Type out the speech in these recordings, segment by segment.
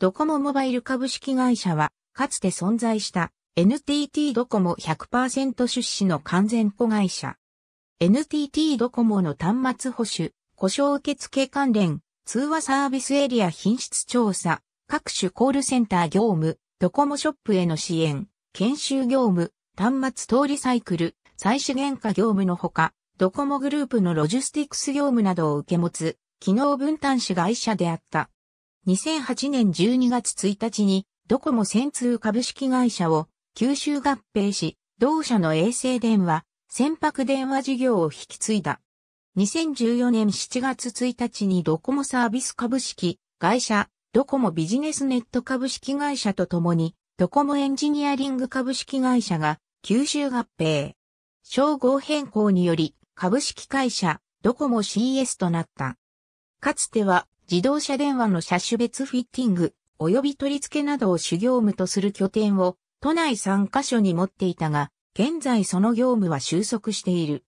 ドコモモバイル株式会社は、かつて存在した NTT ドコモ100%出資の完全子会社。NTT ドコモの端末保守、故障受付関連、通話サービスエリア品質調査、各種コールセンター業務、ドコモショップへの支援、研修業務、端末通りサイクル、再資源化業務のほか、ドコモグループのロジスティクス業務などを受け持つ、機能分担子会社であった。2008年12月1日に、ドコモ戦通株式会社を吸収合併し、同社の衛星電話、船舶電話事業を引き継いだ。2014年7月1日にドコモサービス株式会社、ドコモビジネスネット株式会社とともに、ドコモエンジニアリング株式会社が吸収合併。称号変更により株式会社ドコモ CS となった。かつては自動車電話の車種別フィッティング、及び取り付けなどを主業務とする拠点を都内3カ所に持っていたが、現在その業務は収束している。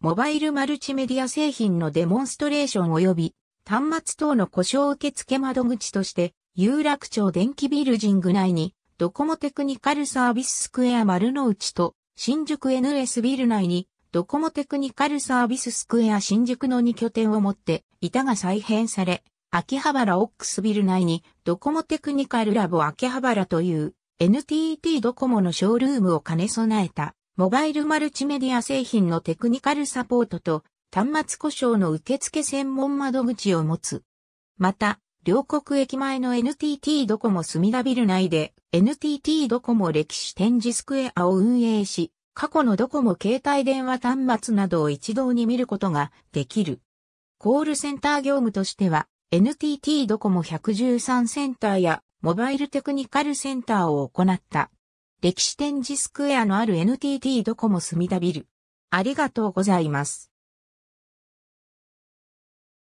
モバイルマルチメディア製品のデモンストレーション及び端末等の故障受付窓口として、有楽町電気ビルジング内に、ドコモテクニカルサービススクエア丸の内と、新宿 NS ビル内に、ドコモテクニカルサービススクエア新宿の2拠点を持って、板が再編され、秋葉原オックスビル内にドコモテクニカルラボ秋葉原という NTT ドコモのショールームを兼ね備えたモバイルマルチメディア製品のテクニカルサポートと端末故障の受付専門窓口を持つ。また、両国駅前の NTT ドコモ墨田ビル内で NTT ドコモ歴史展示スクエアを運営し、過去のドコモ携帯電話端末などを一堂に見ることができる。コールセンター業務としては、NTT ドコモ113センターやモバイルテクニカルセンターを行った。歴史展示スクエアのある NTT ドコモ墨田ビル。ありがとうございます。